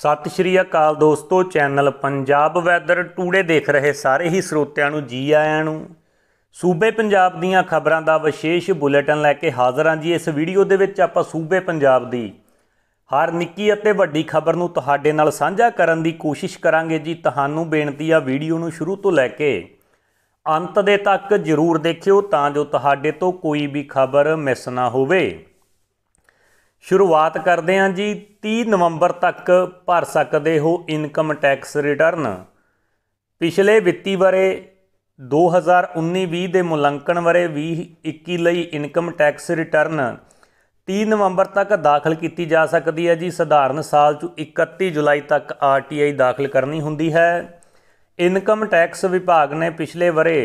ਸਤਿ ਸ਼੍ਰੀ ਅਕਾਲ ਦੋਸਤੋ channel Punjab weather today ਦੇਖ ਰਹੇ ਸਾਰੇ ਹੀ ਸਰੋਤਿਆਂ ਨੂੰ ਜੀ ਆਇਆਂ ਨੂੰ ਸੂਬੇ ਪੰਜਾਬ ਦੀਆਂ ਖਬਰਾਂ ਦਾ ਵਿਸ਼ੇਸ਼ ਬੁਲੇਟਿਨ ਲੈ ਕੇ ਹਾਜ਼ਰ ਹਾਂ ਜੀ ਇਸ ਵੀਡੀਓ ਦੇ ਵਿੱਚ ਆਪਾਂ ਸੂਬੇ ਪੰਜਾਬ ਦੀ ਹਰ ਨਿੱਕੀ ਅਤੇ ਵੱਡੀ ਖਬਰ ਨੂੰ ਤੁਹਾਡੇ ਨਾਲ ਸਾਂਝਾ ਕਰਨ ਦੀ ਕੋਸ਼ਿਸ਼ ਕਰਾਂਗੇ ਜੀ ਤੁਹਾਨੂੰ ਬੇਨਤੀ ਆ ਵੀਡੀਓ ਨੂੰ ਸ਼ੁਰੂ ਤੋਂ ਲੈ ਕੇ ਅੰਤ ਦੇ ਤੱਕ ਜ਼ਰੂਰ ਦੇਖਿਓ ਤਾਂ ਜੋ ਤੁਹਾਡੇ ਤੋਂ ਕੋਈ ਵੀ ਖਬਰ ਮਿਸ ਨਾ ਹੋਵੇ ਸ਼ੁਰੂਆਤ ਕਰਦੇ ਹਾਂ ਜੀ 30 ਨਵੰਬਰ ਤੱਕ ਭਰ ਸਕਦੇ ਹੋ ਇਨਕਮ ਟੈਕਸ ਰਿਟਰਨ ਪਿਛਲੇ ਵਿੱਤੀ ਬਰੇ 2019-20 ਦੇ ਮੁਲਾਂਕਣ ਬਰੇ 2021 ਲਈ ਇਨਕਮ ਟੈਕਸ ਰਿਟਰਨ 30 ਨਵੰਬਰ ਤੱਕ ਦਾਖਲ ਕੀਤੀ ਜਾ ਸਕਦੀ ਹੈ ਜੀ ਸਧਾਰਨ ਸਾਲ 'ਚ 31 ਜੁਲਾਈ ਤੱਕ ਆਰਟੀਆਈ ਦਾਖਲ ਕਰਨੀ ਹੁੰਦੀ ਹੈ ਇਨਕਮ ਟੈਕਸ ਵਿਭਾਗ ਨੇ ਪਿਛਲੇ ਬਰੇ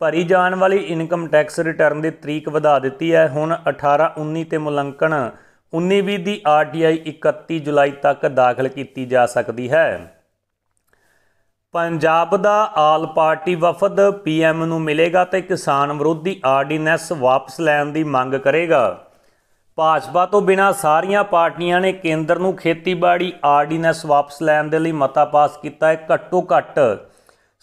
ਭਰੀ ਜਾਣ ਵਾਲੀ ਇਨਕਮ ਟੈਕਸ ਰਿਟਰਨ ਦੀ ਤਰੀਕ ਵਧਾ ਦਿੱਤੀ ਹੈ ਹੁਣ 18 19 ਤੇ ਮੁਲਾਂਕਣ 1920 ਦੀ ਆਰਟੀਆਈ 31 ਜੁਲਾਈ ਤੱਕ ਦਾਖਲ ਕੀਤੀ ਜਾ ਸਕਦੀ ਹੈ ਪੰਜਾਬ ਦਾ ਆਲ ਪਾਰਟੀ ਵਫਦ ਪੀਐਮ ਨੂੰ ਮਿਲੇਗਾ ਤੇ ਕਿਸਾਨ ਵਿਰੋਧੀ ਆਰਡੀਨੈਂਸ ਵਾਪਸ ਲੈਣ ਦੀ ਮੰਗ ਕਰੇਗਾ ਭਾਜਪਾ ਤੋਂ ਬਿਨਾਂ ਸਾਰੀਆਂ ਪਾਰਟੀਆਂ ਨੇ ਕੇਂਦਰ ਨੂੰ ਖੇਤੀਬਾੜੀ ਆਰਡੀਨੈਂਸ ਵਾਪਸ ਲੈਣ ਦੇ ਲਈ ਮਤਾ ਪਾਸ ਕੀਤਾ ਹੈ ਘੱਟੋ ਘੱਟ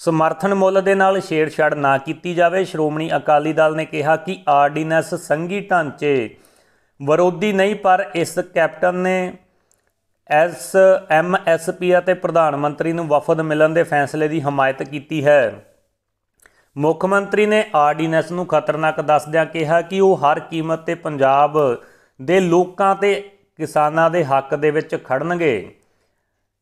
ਸਮਰਥਨ ਮੁੱਲ ਦੇ ਨਾਲ ਛੇੜਛਾੜ ਨਾ ਕੀਤੀ ਜਾਵੇ ਸ਼੍ਰੋਮਣੀ ਅਕਾਲੀ ਦਲ ਨੇ ਕਿਹਾ ਕਿ ਆਰਡੀਨੈਂਸ ਸੰਘੀ ਢਾਂਚੇ ਵਿਰੋਧੀ ਨਹੀਂ ਪਰ ਇਸ ਕੈਪਟਨ ਨੇ ਐਸ ਐਮ ਐਸ ਪੀ ਅਤੇ ਪ੍ਰਧਾਨ ਮੰਤਰੀ ਨੂੰ ਵਫਦ ਮਿਲਣ ਦੇ ਫੈਸਲੇ ਦੀ ਹਮਾਇਤ ਕੀਤੀ ਹੈ ਮੁੱਖ ਮੰਤਰੀ ਨੇ ਆਰਡੀਨੈਂਸ ਨੂੰ ਖਤਰਨਾਕ ਦੱਸਦਿਆਂ ਕਿਹਾ ਕਿ ਉਹ ਹਰ ਕੀਮਤ ਤੇ ਪੰਜਾਬ ਦੇ ਲੋਕਾਂ ਤੇ ਕਿਸਾਨਾਂ ਦੇ ਹੱਕ ਦੇ ਵਿੱਚ ਖੜਨਗੇ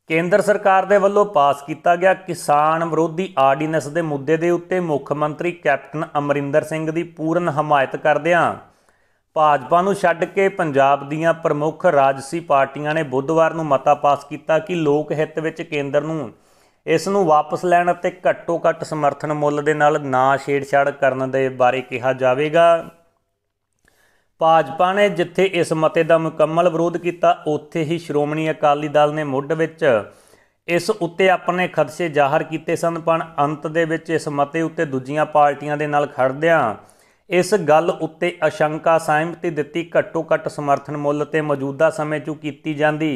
ਕੇਂਦਰ ਸਰਕਾਰ ਦੇ ਵੱਲੋਂ ਪਾਸ ਕੀਤਾ ਗਿਆ ਕਿਸਾਨ ਵਿਰੋਧੀ ਆਰਡੀਨੈਂਸ ਦੇ ਮੁੱਦੇ ਦੇ ਉੱਤੇ ਮੁੱਖ ਮੰਤਰੀ ਕੈਪਟਨ ਅਮਰਿੰਦਰ ਸਿੰਘ ਦੀ ਪੂਰਨ ਹਮਾਇਤ ਕਰਦਿਆਂ ਭਾਜਪਾ ਨੂੰ ਛੱਡ ਕੇ ਪੰਜਾਬ ਦੀਆਂ ਪ੍ਰਮੁੱਖ ਰਾਜਸੀ ਪਾਰਟੀਆਂ ਨੇ ਬੁੱਧਵਾਰ ਨੂੰ ਮਤਾ ਪਾਸ ਕੀਤਾ ਕਿ ਲੋਕ ਹਿੱਤ ਵਿੱਚ ਕੇਂਦਰ ਨੂੰ ਇਸ ਨੂੰ ਵਾਪਸ ਲੈਣ ਅਤੇ ਘੱਟੋ-ਘੱਟ ਸਮਰਥਨ ਮੁੱਲ ਦੇ ਨਾਲ ਨਾ ਛੇੜਛਾੜ ਕਰਨ ਦੇ ਬਾਰੇ ਕਿਹਾ ਜਾਵੇਗਾ ਭਾਜਪਾ ਨੇ ਜਿੱਥੇ ਇਸ ਮਤੇ ਦਾ ਮੁਕੰਮਲ ਵਿਰੋਧ ਕੀਤਾ ਉੱਥੇ ਹੀ ਸ਼੍ਰੋਮਣੀ ਅਕਾਲੀ ਦਲ ਨੇ ਮੁੱਢ ਵਿੱਚ ਇਸ ਉੱਤੇ ਆਪਣੇ ਖਦਸ਼ੇ ਜ਼ਾਹਰ ਕੀਤੇ ਸਨ ਪਰ ਅੰਤ ਦੇ ਵਿੱਚ ਇਸ ਮਤੇ ਉੱਤੇ ਦੂਜੀਆਂ ਪਾਰਟੀਆਂ ਦੇ ਨਾਲ ਖੜਦਿਆਂ ਇਸ ਗੱਲ ਉੱਤੇ ਅਸ਼ੰਕਾ ਸਹਿਮਤੀ ਦਿੱਤੀ ਘੱਟੋ ਘੱਟ ਸਮਰਥਨ ਮੁੱਲ ਤੇ ਮੌਜੂਦਾ ਸਮੇਂ 'ਚ ਕੀਤੀ ਜਾਂਦੀ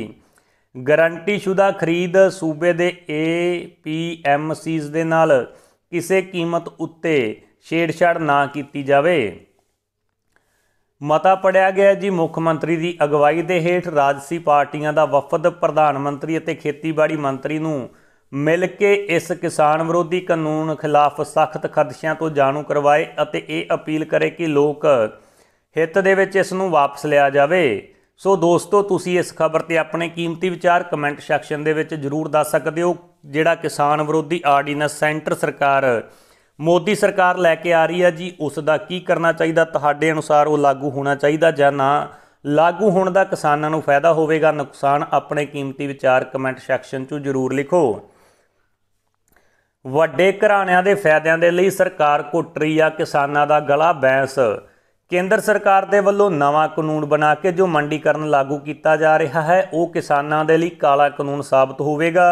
ਗਾਰੰਟੀਸ਼ੁਦਾ ਖਰੀਦ ਸੂਬੇ ਦੇ ਏਪੀਐਮਸੀਜ਼ ਦੇ ਨਾਲ ਕਿਸੇ ਕੀਮਤ ਉੱਤੇ ਛੇੜਛਾੜ ਨਾ ਕੀਤੀ ਜਾਵੇ ਮਤਾ ਪੜਿਆ ਗਿਆ ਜੀ ਮੁੱਖ ਮੰਤਰੀ ਦੀ ਅਗਵਾਈ ਦੇ ਹੇਠ ਰਾਜਸੀ ਪਾਰਟੀਆਂ ਦਾ ਵਫਦ ਪ੍ਰਧਾਨ ਮੰਤਰੀ ਅਤੇ ਖੇਤੀਬਾੜੀ ਮੰਤਰੀ ਨੂੰ ਮਿਲ ਕੇ ਇਸ ਕਿਸਾਨ ਵਿਰੋਧੀ ਕਾਨੂੰਨ ਖਿਲਾਫ ਸਖਤ ਖਦਸ਼ਿਆਂ ਤੋਂ ਜਾਣੂ ਕਰਵਾਏ ਅਤੇ ਇਹ ਅਪੀਲ ਕਰੇ ਕਿ ਲੋਕ ਹਿੱਤ ਦੇ ਵਿੱਚ ਇਸ ਨੂੰ ਵਾਪਸ ਲਿਆ ਜਾਵੇ ਸੋ ਦੋਸਤੋ ਤੁਸੀਂ ਇਸ ਖਬਰ ਤੇ ਆਪਣੇ ਕੀਮਤੀ ਵਿਚਾਰ ਕਮੈਂਟ ਸੈਕਸ਼ਨ ਦੇ ਵਿੱਚ ਜਰੂਰ ਦੱਸ ਸਕਦੇ ਹੋ ਜਿਹੜਾ ਕਿਸਾਨ ਵਿਰੋਧੀ ਆਰਡੀਨੈਂਸ ਸੈਂਟਰ ਸਰਕਾਰ ਮੋਦੀ ਸਰਕਾਰ ਲੈ ਕੇ ਆ ਰਹੀ ਹੈ ਜੀ ਉਸ ਦਾ ਕੀ ਕਰਨਾ ਚਾਹੀਦਾ ਤੁਹਾਡੇ ਅਨੁਸਾਰ ਉਹ ਲਾਗੂ ਹੋਣਾ ਚਾਹੀਦਾ ਜਾਂ ਨਾ ਲਾਗੂ ਹੋਣ ਦਾ ਕਿਸਾਨਾਂ ਨੂੰ ਫਾਇਦਾ ਹੋਵੇਗਾ ਨੁਕਸਾਨ ਆਪਣੇ ਕੀਮਤੀ ਵਿਚਾਰ ਕਮੈਂਟ ਸੈਕਸ਼ਨ 'ਚ ਜਰੂਰ ਲਿਖੋ ਵੱਡੇ ਘਰਾਣਿਆਂ ਦੇ ਫਾਇਦਿਆਂ ਦੇ ਲਈ ਸਰਕਾਰ ਘੁੱਟ ਰਹੀ ਆ ਕਿਸਾਨਾਂ ਦਾ ਗਲਾ ਬੈਂਸ ਕੇਂਦਰ ਸਰਕਾਰ ਦੇ ਵੱਲੋਂ ਨਵਾਂ ਕਾਨੂੰਨ ਬਣਾ ਕੇ ਜੋ ਮੰਡੀਕਰਨ ਲਾਗੂ ਕੀਤਾ ਜਾ ਰਿਹਾ ਹੈ ਉਹ ਕਿਸਾਨਾਂ ਦੇ ਲਈ ਕਾਲਾ ਕਾਨੂੰਨ ਸਾਬਤ ਹੋਵੇਗਾ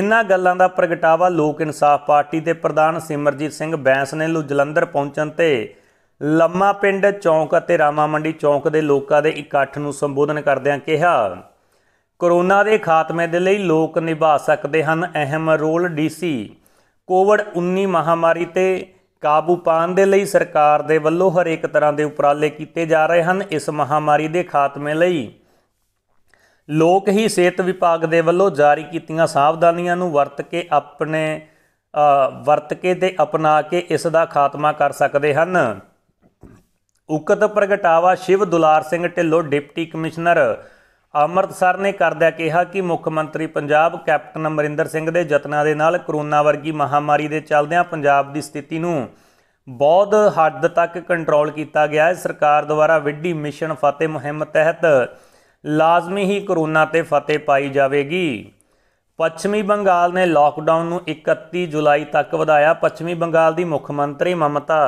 ਇਨ੍ਹਾਂ ਗੱਲਾਂ ਦਾ ਪ੍ਰਗਟਾਵਾ ਲੋਕ ਇਨਸਾਫ ਪਾਰਟੀ ਦੇ ਪ੍ਰਧਾਨ ਸਿਮਰਜੀਤ ਸਿੰਘ ਬੈਂਸ ਨੇ ਲੋ ਜਲੰਧਰ ਪਹੁੰਚਣ ਤੇ ਲੰਮਾ ਪਿੰਡ ਚੌਂਕ ਅਤੇ ਰਾਮਾ ਮੰਡੀ ਚੌਂਕ ਦੇ ਲੋਕਾਂ ਦੇ ਇਕੱਠ ਨੂੰ ਸੰਬੋਧਨ ਕਰਦਿਆਂ ਕਿਹਾ ਕਰੋਨਾ ਦੇ ਖਾਤਮੇ ਦੇ ਲਈ ਲੋਕ ਨਿਭਾ ਸਕਦੇ ਹਨ ਅਹਿਮ ਰੋਲ ਡੀਸੀ ਕੋਵਿਡ-19 ਮਹਾਮਾਰੀ ਤੇ ਕਾਬੂ ਪਾਣ ਦੇ ਲਈ ਸਰਕਾਰ ਦੇ ਵੱਲੋਂ ਹਰੇਕ ਤਰ੍ਹਾਂ ਦੇ ਉਪਰਾਲੇ ਕੀਤੇ ਜਾ ਰਹੇ ਹਨ ਇਸ ਮਹਾਮਾਰੀ ਦੇ ਖਾਤਮੇ ਲਈ ਲੋਕ ਹੀ ਸਿਹਤ ਵਿਭਾਗ ਦੇ ਵੱਲੋਂ ਜਾਰੀ ਕੀਤੀਆਂ ਸਾਵਧਾਨੀਆਂ ਨੂੰ ਵਰਤ ਕੇ ਆਪਣੇ ਵਰਤ ਕੇ ਤੇ ਅਪਣਾ ਕੇ ਇਸ ਦਾ ਖਾਤਮਾ ਕਰ ਸਕਦੇ ਹਨ ਉਕਤ ਪ੍ਰਗਟਾਵਾ ਸ਼ਿਵ ਦੁਲਾਰ ਸਿੰਘ ਢਿੱਲੋਂ ਡਿਪਟੀ ਕਮਿਸ਼ਨਰ ਅੰਮ੍ਰਿਤਸਰ ਨੇ ਕਰਦਿਆ ਕਿਹਾ ਕਿ ਮੁੱਖ ਮੰਤਰੀ ਪੰਜਾਬ ਕੈਪਟਨ ਅਮਰਿੰਦਰ ਸਿੰਘ ਦੇ ਯਤਨਾਂ ਦੇ ਨਾਲ ਕਰੋਨਾ ਵਰਗੀ ਮਹਾਮਾਰੀ ਦੇ ਚੱਲਦਿਆਂ ਪੰਜਾਬ ਦੀ ਸਥਿਤੀ ਨੂੰ ਬਹੁਤ ਹੱਦ ਤੱਕ ਕੰਟਰੋਲ ਕੀਤਾ ਗਿਆ ਹੈ ਸਰਕਾਰ ਦੁਆਰਾ ਵਿੱਢੀ ਮਿਸ਼ਨ ਫਤਿਹ ਮੁਹਿੰਮ ਤਹਿਤ ਲਾਜ਼ਮੀ ਹੀ ਕਰੋਨਾ ਤੇ ਫਤਿਹ ਪਾਈ ਜਾਵੇਗੀ ਪੱਛਮੀ ਬੰਗਾਲ ਨੇ ਲਾਕਡਾਊਨ ਨੂੰ 31 ਜੁਲਾਈ ਤੱਕ ਵਧਾਇਆ ਪੱਛਮੀ ਬੰਗਾਲ ਦੀ ਮੁੱਖ ਮੰਤਰੀ ਮਮਤਾ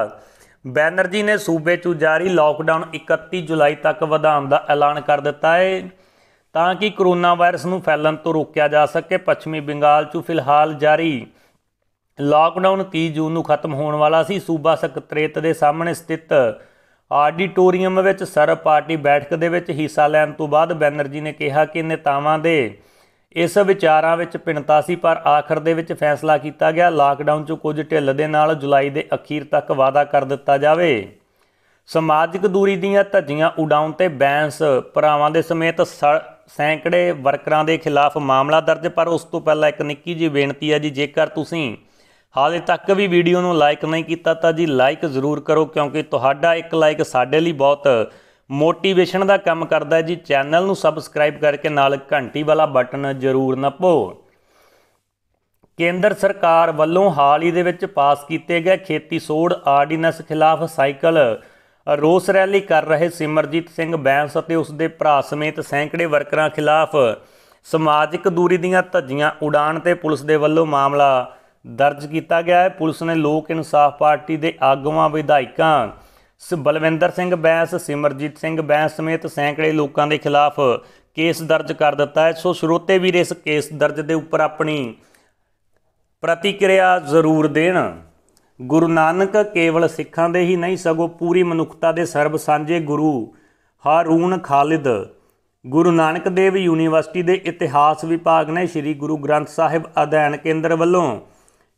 ਬੈਨਰਜੀ ਨੇ ਸੂਬੇ 'ਚ ਜਾਰੀ ਲਾਕਡਾਊਨ 31 ਜੁਲਾਈ ਤੱਕ ਵਧਾਉਣ ਦਾ ਐਲਾਨ ਕਰ ਦਿੱਤਾ ਹੈ ਤਾਂ ਕਿ ਕਰੋਨਾ ਵਾਇਰਸ ਨੂੰ ਫੈਲਣ ਤੋਂ ਰੋਕਿਆ ਜਾ ਸਕੇ ਪੱਛਮੀ ਬੰਗਾਲ 'ਚ ਫਿਲਹਾਲ ਜਾਰੀ ਲਾਕਡਾਊਨ 30 ਜੂਨ ਨੂੰ ਖਤਮ ਹੋਣ ਵਾਲਾ ਸੀ ਸੂਬਾ ਸਕੱਤਰੇਤ ਦੇ ਸਾਹਮਣੇ ਸਥਿਤ ਆਡੀਟੋਰੀਅਮ ਵਿੱਚ ਸਰਬ ਪਾਰਟੀ ਬੈਠਕ ਦੇ ਵਿੱਚ ਹਿੱਸਾ ਲੈਣ ਤੋਂ ਬਾਅਦ ਬੈਨਰਜੀ ਨੇ ਕਿਹਾ ਕਿ ਨੇਤਾਵਾਂ ਦੇ ਇਸ ਵਿਚਾਰਾਂ ਵਿੱਚ ਭਿੰਨਤਾ ਸੀ ਪਰ ਆਖਰ ਦੇ ਵਿੱਚ ਫੈਸਲਾ ਕੀਤਾ ਗਿਆ ਲਾਕਡਾਊਨ 'ਚ ਕੁਝ ਢਿੱਲ ਦੇ ਨਾਲ ਜੁਲਾਈ ਦੇ ਅਖੀਰ ਤੱਕ ਵਾਅਦਾ ਕਰ ਦਿੱਤਾ ਜਾਵੇ ਸਮਾਜਿਕ ਦੂਰੀ ਦੀਆਂ ਧੱਜੀਆਂ ਉਡਾਉਣ ਤੇ ਬੈਂਸ ਭਰਾਵਾਂ ਦੇ ਸਮੇਤ ਸੈਂਕੜੇ ਵਰਕਰਾਂ ਦੇ ਖਿਲਾਫ ਮਾਮਲਾ ਦਰਜ ਪਰ ਉਸ ਤੋਂ ਪਹਿਲਾਂ ਇੱਕ ਨਿੱਕੀ ਜੀ ਬੇਨਤੀ ਹੈ ਜੀ ਜੇਕਰ ਤੁਸੀਂ ਹਾਲੇ ਤੱਕ ਵੀ ਵੀਡੀਓ ਨੂੰ ਲਾਈਕ ਨਹੀਂ ਕੀਤਾ ਤਾਂ ਜੀ ਲਾਈਕ ਜ਼ਰੂਰ ਕਰੋ ਕਿਉਂਕਿ ਤੁਹਾਡਾ ਇੱਕ ਲਾਈਕ ਸਾਡੇ ਲਈ ਬਹੁਤ ਮੋਟੀਵੇਸ਼ਨ ਦਾ ਕੰਮ ਕਰਦਾ ਹੈ ਜੀ ਚੈਨਲ ਨੂੰ ਸਬਸਕ੍ਰਾਈਬ ਕਰਕੇ ਨਾਲ ਘੰਟੀ ਵਾਲਾ ਬਟਨ ਜ਼ਰੂਰ ਨੱਪੋ ਕੇਂਦਰ ਸਰਕਾਰ ਵੱਲੋਂ ਹਾਲ ਹੀ ਦੇ ਵਿੱਚ ਪਾਸ ਕੀਤੇ ਗਏ ਖੇਤੀ ਸੋੜ ਆਰਡੀਨੈਂਸ ਖਿਲਾਫ ਸਾਈਕਲ ਰੋਸ ਰੈਲੀ ਕਰ ਰਹੇ ਸਿਮਰਜੀਤ ਸਿੰਘ ਬੈਂਸ ਅਤੇ ਉਸ ਦੇ ਭਰਾ ਸਮੇਤ ਸੈਂਕੜੇ ਵਰਕਰਾਂ ਖਿਲਾਫ ਸਮਾਜਿਕ ਦੂਰੀ ਦੀਆਂ ਧੱਜੀਆਂ ਉਡਾਣ ਤੇ ਪੁਲਿਸ ਦੇ ਵੱਲੋਂ ਮਾਮਲਾ ਦਰਜ ਕੀਤਾ ਗਿਆ ਹੈ ਪੁਲਿਸ ਨੇ ਲੋਕ ਇਨਸਾਫ ਪਾਰਟੀ ਦੇ ਆਗੂਆਂ ਵਿਧਾਇਕਾਂ ਬਲਵਿੰਦਰ ਸਿੰਘ ਬੈਂਸ ਸਿਮਰਜੀਤ ਸਿੰਘ ਬੈਂਸ ਸਮੇਤ ਸੈਂਕੜੇ ਲੋਕਾਂ ਦੇ ਖਿਲਾਫ ਕੇਸ ਦਰਜ ਕਰ ਦਿੱਤਾ ਹੈ ਸੋ ਸਰੋਤੇ ਵੀਰ ਇਸ ਕੇਸ ਦਰਜ ਦੇ ਉੱਪਰ ਆਪਣੀ ਪ੍ਰਤੀਕਿਰਿਆ ਜ਼ਰੂਰ ਦੇਣ ਗੁਰੂ ਨਾਨਕ ਕੇਵਲ ਸਿੱਖਾਂ ਦੇ ਹੀ ਨਹੀਂ ਸਗੋ ਪੂਰੀ ਮਨੁੱਖਤਾ ਦੇ ਸਰਬ ਸਾਂਝੇ ਗੁਰੂ ਹਾਰੂਨ ਖਾਲਿਦ ਗੁਰੂ ਨਾਨਕ ਦੇਵ ਯੂਨੀਵਰਸਿਟੀ ਦੇ ਇਤਿਹਾਸ ਵਿਭਾਗ ਨੇ ਸ੍ਰੀ ਗੁਰੂ ਗ੍ਰੰਥ ਸਾਹਿਬ ਅਧਿਐਨ ਕੇਂਦਰ ਵੱਲੋਂ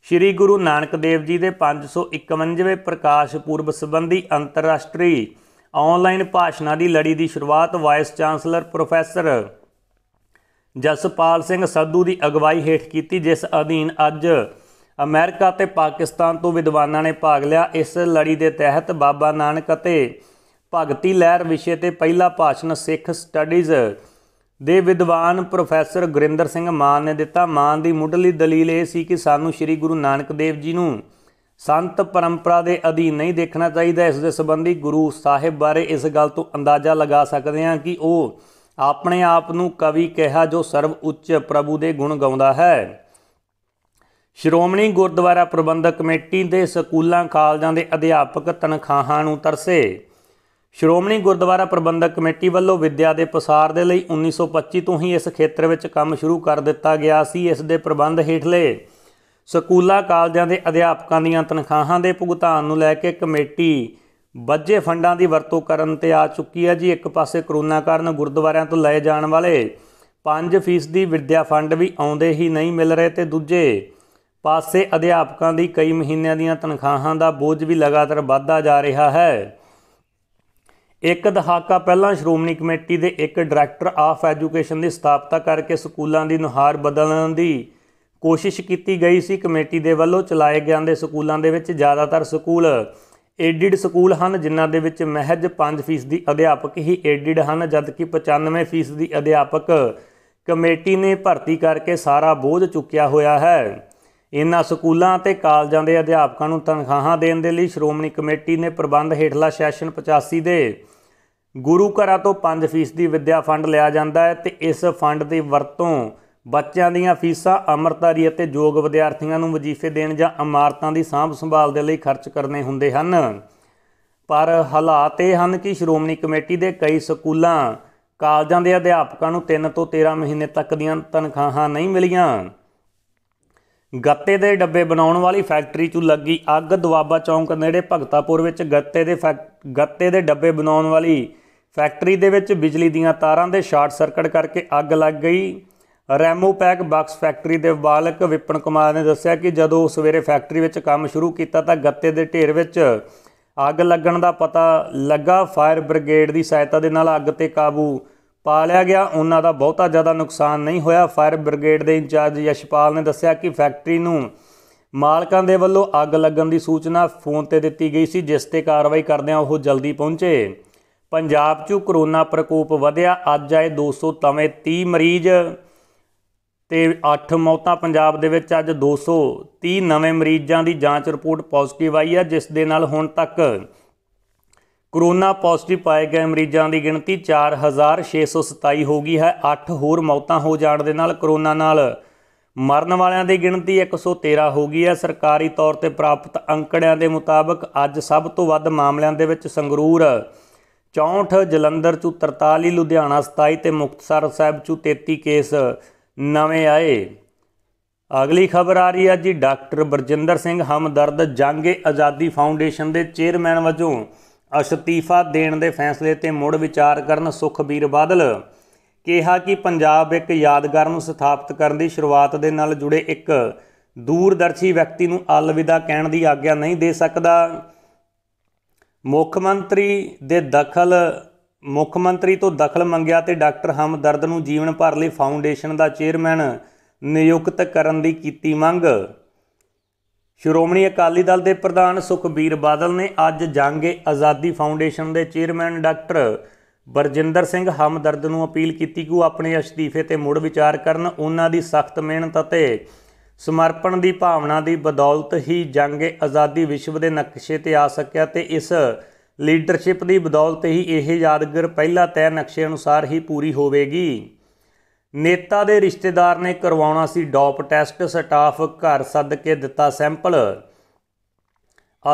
ਸ੍ਰੀ ਗੁਰੂ ਨਾਨਕ ਦੇਵ ਜੀ ਦੇ 551ਵੇਂ ਪ੍ਰਕਾਸ਼ ਪੂਰਬ ਸੰਬੰਧੀ ਅੰਤਰਰਾਸ਼ਟਰੀ ਆਨਲਾਈਨ ਭਾਸ਼ਣਾਂ ਦੀ ਲੜੀ ਦੀ ਸ਼ੁਰੂਆਤ vice chancellor professor Jaspal Singh Sandhu ਦੀ ਅਗਵਾਈ ਹੇਠ ਕੀਤੀ ਜਿਸ ਅਧੀਨ ਅੱਜ ਅਮਰੀਕਾ ਤੇ ਪਾਕਿਸਤਾਨ ਤੋਂ ਵਿਦਵਾਨਾਂ ਨੇ ਭਾਗ ਲਿਆ ਇਸ ਲੜੀ ਦੇ ਤਹਿਤ ਬਾਬਾ ਨਾਨਕ ਅਤੇ ਭਗਤੀ ਲਹਿਰ ਵਿਸ਼ੇ ਤੇ ਪਹਿਲਾ ਭਾਸ਼ਣ ਸਿੱਖ ਸਟੱਡੀਜ਼ ਦੇ ਵਿਦਵਾਨ ਪ੍ਰੋਫੈਸਰ ਗੁਰਿੰਦਰ ਸਿੰਘ ਮਾਨ ਨੇ ਦਿੱਤਾ ਮਾਨ ਦੀ ਮੁੱਢਲੀ ਦਲੀਲ ਇਹ ਸੀ ਕਿ ਸਾਨੂੰ ਸ੍ਰੀ ਗੁਰੂ ਨਾਨਕ ਦੇਵ ਜੀ ਨੂੰ ਸੰਤ ਪਰੰਪਰਾ ਦੇ ਅਧੀਨ ਨਹੀਂ ਦੇਖਣਾ ਚਾਹੀਦਾ ਇਸ ਦੇ ਸੰਬੰਧੀ ਗੁਰੂ ਸਾਹਿਬ ਬਾਰੇ ਇਸ ਗੱਲ ਤੋਂ ਅੰਦਾਜ਼ਾ ਲਗਾ ਸਕਦੇ ਹਾਂ ਕਿ ਉਹ ਆਪਣੇ ਆਪ ਨੂੰ ਕਵੀ ਕਿਹਾ ਜੋ ਸਰਵ ਉੱਚ ਪ੍ਰਭੂ ਦੇ ਗੁਣ ਗਾਉਂਦਾ ਹੈ ਸ਼੍ਰੋਮਣੀ ਗੁਰਦੁਆਰਾ ਪ੍ਰਬੰਧਕ ਕਮੇਟੀ ਦੇ ਸਕੂਲਾਂ ਕਾਲਜਾਂ ਦੇ ਅਧਿਆਪਕ ਤਨਖਾਹਾਂ ਨੂੰ ਤਰਸੇ ਸ਼੍ਰੋਮਣੀ ਗੁਰਦੁਆਰਾ ਪ੍ਰਬੰਧਕ ਕਮੇਟੀ ਵੱਲੋਂ ਵਿੱਦਿਆ ਦੇ ਪਸਾਰ ਦੇ ਲਈ 1925 ਤੋਂ ਹੀ ਇਸ ਖੇਤਰ ਵਿੱਚ ਕੰਮ ਸ਼ੁਰੂ ਕਰ ਦਿੱਤਾ ਗਿਆ ਸੀ ਇਸ ਦੇ ਪ੍ਰਬੰਧ ਹੇਠਲੇ ਸਕੂਲਾਂ ਕਾਲਜਾਂ ਦੇ ਅਧਿਆਪਕਾਂ ਦੀਆਂ ਤਨਖਾਹਾਂ ਦੇ ਭੁਗਤਾਨ ਨੂੰ ਲੈ ਕੇ ਕਮੇਟੀ ਬੱਜੇ ਫੰਡਾਂ ਦੀ ਵਰਤੋਂ ਕਰਨ ਤੇ ਆ ਚੁੱਕੀ ਹੈ ਜੀ ਇੱਕ ਪਾਸੇ ਕਰੋਨਾ ਕਾਰਨ ਗੁਰਦੁਆਰਿਆਂ ਤੋਂ ਲਏ ਜਾਣ ਵਾਲੇ 5 ਦੀ ਵਿੱਦਿਆ ਫੰਡ ਵੀ ਆਉਂਦੇ ਹੀ ਨਹੀਂ ਮਿਲ ਰਹੇ ਤੇ ਦੂਜੇ ਪਾਸੇ ਅਧਿਆਪਕਾਂ ਦੀ ਕਈ ਮਹੀਨਿਆਂ ਦੀਆਂ ਤਨਖਾਹਾਂ ਦਾ ਬੋਝ ਵੀ ਲਗਾਤਾਰ ਵਧਦਾ ਜਾ ਰਿਹਾ ਹੈ ਇੱਕ ਦਹਾਕਾ ਪਹਿਲਾਂ ਸ਼੍ਰੋਮਣੀ ਕਮੇਟੀ ਦੇ ਇੱਕ ਡਾਇਰੈਕਟਰ ਆਫ ਐਜੂਕੇਸ਼ਨ ਦੀ ਸਥਾਪਨਾ ਕਰਕੇ ਸਕੂਲਾਂ ਦੀ ਨੁਹਾਰ ਬਦਲਣ ਦੀ ਕੋਸ਼ਿਸ਼ ਕੀਤੀ ਗਈ ਸੀ ਕਮੇਟੀ ਦੇ ਵੱਲੋਂ ਚਲਾਏ ਜਾਂਦੇ ਸਕੂਲਾਂ ਦੇ ਵਿੱਚ ਜ਼ਿਆਦਾਤਰ ਸਕੂਲ ਏਡਿਡ ਸਕੂਲ ਹਨ ਜਿਨ੍ਹਾਂ ਦੇ ਵਿੱਚ ਮਹਿਜ 5% ਦੀ ਅਧਿਆਪਕ ਹੀ ਏਡਿਡ ਹਨ ਜਦਕਿ 95% ਦੀ ਅਧਿਆਪਕ ਕਮੇਟੀ ਨੇ ਭਰਤੀ ਕਰਕੇ ਸਾਰਾ ਬੋਝ ਚੁੱਕਿਆ ਹੋਇਆ ਹੈ ਇਨ੍ਹਾਂ ਸਕੂਲਾਂ ਅਤੇ ਕਾਲਜਾਂ ਦੇ ਅਧਿਆਪਕਾਂ ਨੂੰ ਤਨਖਾਹਾਂ ਦੇਣ ਦੇ ਲਈ ਸ਼੍ਰੋਮਣੀ ਕਮੇਟੀ ਨੇ ਪ੍ਰਬੰਧ ਹੇਠਲਾ ਸੈਸ਼ਨ 85 ਦੇ ਗੁਰੂ ਘਰਾਂ ਤੋਂ 5% ਦੀ ਵਿੱਦਿਆ ਫੰਡ ਲਿਆ ਜਾਂਦਾ ਹੈ ਤੇ ਇਸ ਫੰਡ ਦੀ ਵਰਤੋਂ ਬੱਚਿਆਂ ਦੀਆਂ ਫੀਸਾਂ ਅਮਰਤਾਰੀ ਅਤੇ ਯੋਗ ਵਿਦਿਆਰਥੀਆਂ ਨੂੰ ਵਜ਼ੀਫੇ ਦੇਣ ਜਾਂ ਇਮਾਰਤਾਂ ਦੀ ਸਾਂਭ ਸੰਭਾਲ ਦੇ ਲਈ ਖਰਚ ਕਰਨੇ ਹੁੰਦੇ ਹਨ ਪਰ ਹਾਲਾਤ ਇਹ ਹਨ ਕਿ ਸ਼੍ਰੋਮਣੀ ਕਮੇਟੀ ਦੇ ਕਈ ਸਕੂਲਾਂ ਕਾਲਜਾਂ ਦੇ ਅਧਿਆਪਕਾਂ ਨੂੰ 3 ਤੋਂ 13 ਮਹੀਨੇ ਤੱਕ ਦੀਆਂ ਤਨਖਾਹਾਂ ਨਹੀਂ ਮਿਲੀਆਂ ਗੱਤੇ ਦੇ ਡੱਬੇ ਬਣਾਉਣ ਵਾਲੀ ਫੈਕਟਰੀ 'ਚ ਲੱਗੀ ਅੱਗ ਦਵਾਬਾ ਚੌਂਕ ਨੇੜੇ ਭਗਤਾਪੁਰ ਵਿੱਚ ਗੱਤੇ ਦੇ ਗੱਤੇ ਦੇ ਡੱਬੇ ਬਣਾਉਣ ਵਾਲੀ ਫੈਕਟਰੀ ਦੇ ਵਿੱਚ ਬਿਜਲੀ ਦੀਆਂ ਤਾਰਾਂ ਦੇ ਸ਼ਾਰਟ ਸਰਕਟ ਕਰਕੇ ਅੱਗ ਲੱਗ ਗਈ ਰੈਮੋ ਪੈਕ ਬਾਕਸ ਫੈਕਟਰੀ ਦੇ ਮਾਲਕ ਵਿਪਨ ਕੁਮਾਰ ਨੇ ਦੱਸਿਆ ਕਿ ਜਦੋਂ ਸਵੇਰੇ ਫੈਕਟਰੀ ਵਿੱਚ ਕੰਮ ਸ਼ੁਰੂ ਕੀਤਾ ਤਾਂ ਗੱਤੇ ਦੇ ਢੇਰ ਵਿੱਚ ਅੱਗ ਲੱਗਣ ਦਾ ਪਤਾ ਲੱਗਾ ਫਾਇਰ ਬ੍ਰਿਗੇਡ ਦੀ ਸਹਾਇਤਾ ਦੇ ਨਾਲ ਅੱਗ ਤੇ ਕਾਬੂ ਪਾਲਿਆ ਗਿਆ ਉਹਨਾਂ ਦਾ ਬਹੁਤਾ ਜ਼ਿਆਦਾ ਨੁਕਸਾਨ ਨਹੀਂ ਹੋਇਆ ਫਾਇਰ ਬ੍ਰਿਗੇਡ ਦੇ ਇੰਚਾਰਜ ਯਸ਼ਪਾਲ ਨੇ ਦੱਸਿਆ ਕਿ ਫੈਕਟਰੀ ਨੂੰ ਮਾਲਕਾਂ ਦੇ ਵੱਲੋਂ ਅੱਗ ਲੱਗਣ ਦੀ ਸੂਚਨਾ ਫੋਨ ਤੇ ਦਿੱਤੀ ਗਈ ਸੀ ਜਿਸ ਤੇ ਕਾਰਵਾਈ ਕਰਦਿਆਂ ਉਹ ਜਲਦੀ ਪਹੁੰਚੇ ਪੰਜਾਬ 'ਚ ਕੋਰੋਨਾ ਪ੍ਰਕੋਪ ਵਧਿਆ ਅੱਜ ਆਏ 200 ਤਵੇਂ 30 ਮਰੀਜ਼ ਤੇ 8 ਮੌਤਾਂ ਪੰਜਾਬ ਦੇ ਵਿੱਚ ਅੱਜ 230 ਨਵੇਂ ਮਰੀਜ਼ਾਂ ਦੀ ਜਾਂਚ ਰਿਪੋਰਟ ਪੋਜ਼ਿਟਿਵ ਆਈ ਹੈ ਜਿਸ ਦੇ ਨਾਲ ਹੁਣ ਤੱਕ ਕੋਰੋਨਾ ਪੋਜ਼ਿਟਿਵ ਪਾਏ ਗਏ ਮਰੀਜ਼ਾਂ ਦੀ ਗਿਣਤੀ 4627 ਹੋ ਗਈ ਹੈ 8 ਹੋਰ ਮੌਤਾਂ ਹੋ ਜਾਣ ਦੇ ਨਾਲ ਕੋਰੋਨਾ ਨਾਲ ਮਰਨ ਵਾਲਿਆਂ ਦੀ ਗਿਣਤੀ 113 ਹੋ ਗਈ ਹੈ ਸਰਕਾਰੀ ਤੌਰ ਤੇ ਪ੍ਰਾਪਤ ਅੰਕੜਿਆਂ ਦੇ ਮੁਤਾਬਕ ਅੱਜ ਸਭ ਤੋਂ ਵੱਧ ਮਾਮਲਿਆਂ ਦੇ ਵਿੱਚ ਸੰਗਰੂਰ 64 ਜਲੰਧਰ 'ਚ 43 ਲੁਧਿਆਣਾ 27 ਤੇ ਮੁਕਤਸਰ ਸਾਹਿਬ 'ਚ 33 ਕੇਸ ਨਵੇਂ ਆਏ ਅਗਲੀ ਖਬਰ ਆ ਰਹੀ ਹੈ ਜੀ ਡਾਕਟਰ ਬਰਜਿੰਦਰ ਸਿੰਘ ਹਮਦਰਦ ਜੰਗੇ ਆਜ਼ਾਦੀ ਫਾਊਂਡੇਸ਼ਨ ਦੇ ਚੇਅਰਮੈਨ ਵਜੋਂ ਅਸਤੀਫਾ ਦੇਣ ਦੇ ਫੈਸਲੇ ਤੇ ਮੁੜ ਵਿਚਾਰ ਕਰਨ ਸੁਖਬੀਰ ਬਾਦਲ ਕਿਹਾ ਕਿ ਪੰਜਾਬ ਇੱਕ ਯਾਦਗਾਰ ਨੂੰ ਸਥਾਪਿਤ ਕਰਨ ਦੀ ਸ਼ੁਰੂਆਤ ਦੇ ਨਾਲ ਜੁੜੇ ਇੱਕ ਦੂਰਦਰਸ਼ੀ ਵਿਅਕਤੀ ਨੂੰ ਅਲਵਿਦਾ ਕਹਿਣ ਦੀ ਆਗਿਆ ਨਹੀਂ ਦੇ ਸਕਦਾ ਮੁੱਖ ਮੰਤਰੀ ਦੇ ਦਖਲ ਮੁੱਖ ਮੰਤਰੀ ਤੋਂ ਦਖਲ ਮੰਗਿਆ ਤੇ ਡਾਕਟਰ ਹਮਦਰਦ ਨੂੰ ਜੀਵਨ ਭਰ ਲਈ ਫਾਊਂਡੇਸ਼ਨ ਦਾ ਚੇਅਰਮੈਨ ਨਿਯੁਕਤ ਕਰਨ ਦੀ ਕੀਤੀ ਮੰਗ ਸ਼੍ਰੋਮਣੀ ਅਕਾਲੀ ਦਲ ਦੇ ਪ੍ਰਧਾਨ ਸੁਖਬੀਰ ਬਾਦਲ ਨੇ ਅੱਜ ਜੰਗੇ ਆਜ਼ਾਦੀ ਫਾਊਂਡੇਸ਼ਨ ਦੇ ਚੇਅਰਮੈਨ ਡਾਕਟਰ ਬਰਜਿੰਦਰ ਸਿੰਘ ਹਮਦਰਦ ਨੂੰ ਅਪੀਲ ਕੀਤੀ ਕਿ ਉਹ ਆਪਣੇ ਅਸਤੀਫੇ ਤੇ ਮੁੜ ਵਿਚਾਰ ਕਰਨ ਉਹਨਾਂ ਦੀ ਸਖਤ ਮਿਹਨਤ ਅਤੇ ਸਮਰਪਣ ਦੀ ਭਾਵਨਾ ਦੀ ਬਦੌਲਤ ਹੀ ਜੰਗੇ ਆਜ਼ਾਦੀ ਵਿਸ਼ਵ ਦੇ ਨਕਸ਼ੇ ਤੇ ਆ ਸਕਿਆ ਤੇ ਇਸ ਲੀਡਰਸ਼ਿਪ ਦੀ ਬਦੌਲਤ ਹੀ ਇਹ ਯਾਦਗਾਰ ਪਹਿਲਾ ਤੈਅ ਨਕਸ਼ੇ ਅਨੁਸਾਰ ਹੀ ਪੂਰੀ ਹੋਵੇਗੀ ਨੇਤਾ ਦੇ ਰਿਸ਼ਤੇਦਾਰ ਨੇ ਕਰਵਾਉਣਾ ਸੀ ਡੌਪ ਟੈਸਟ ਸਟਾਫ ਘਰ ਸੱਦ ਕੇ ਦਿੱਤਾ ਸੈਂਪਲ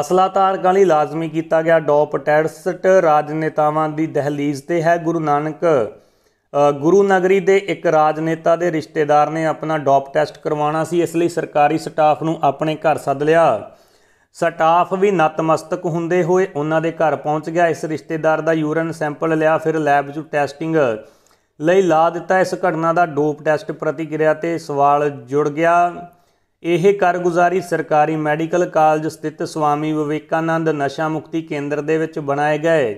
ਅਸਲਾ ਧਾਰਕਾਂ ਲਾਜ਼ਮੀ ਕੀਤਾ ਗਿਆ ਡੌਪ ਟੈਸਟ ਰਾਜਨੇਤਾਵਾਂ ਦੀ ਦਹਲੀਜ਼ ਤੇ ਹੈ ਗੁਰੂ ਨਾਨਕ ਗੁਰੂ ਨਗਰੀ ਦੇ ਇੱਕ ਰਾਜਨੇਤਾ ਦੇ ਰਿਸ਼ਤੇਦਾਰ ਨੇ ਆਪਣਾ ਡੌਪ ਟੈਸਟ ਕਰਵਾਉਣਾ ਸੀ ਇਸ ਲਈ ਸਰਕਾਰੀ ਸਟਾਫ ਨੂੰ ਆਪਣੇ ਘਰ ਸੱਦ ਲਿਆ ਸਟਾਫ ਵੀ ਨਤਮਸਤਕ ਹੁੰਦੇ ਹੋਏ ਉਹਨਾਂ ਦੇ ਘਰ ਪਹੁੰਚ ਗਿਆ ਇਸ ਰਿਸ਼ਤੇਦਾਰ ਦਾ ਯੂਰਨ ਸੈਂਪਲ ਲਿਆ ਫਿਰ ਲੈਬ 'ਚ ਟੈਸਟਿੰਗ ਲਈ ਲਾ ਦਿੱਤਾ ਇਸ ਘਟਨਾ ਦਾ ਡੋਪ ਟੈਸਟ ਪ੍ਰਤੀਕਿਰਿਆ ਤੇ ਸਵਾਲ ਜੁੜ ਗਿਆ ਇਹ ਕਾਰਗੁਜ਼ਾਰੀ ਸਰਕਾਰੀ ਮੈਡੀਕਲ ਕਾਲਜ ਸਥਿਤ ਸਵਾਮੀ ਵਿਵੇਕਾਨੰਦ ਨਸ਼ਾ ਮੁਕਤੀ ਕੇਂਦਰ ਦੇ ਵਿੱਚ ਬਣਾਏ ਗਏ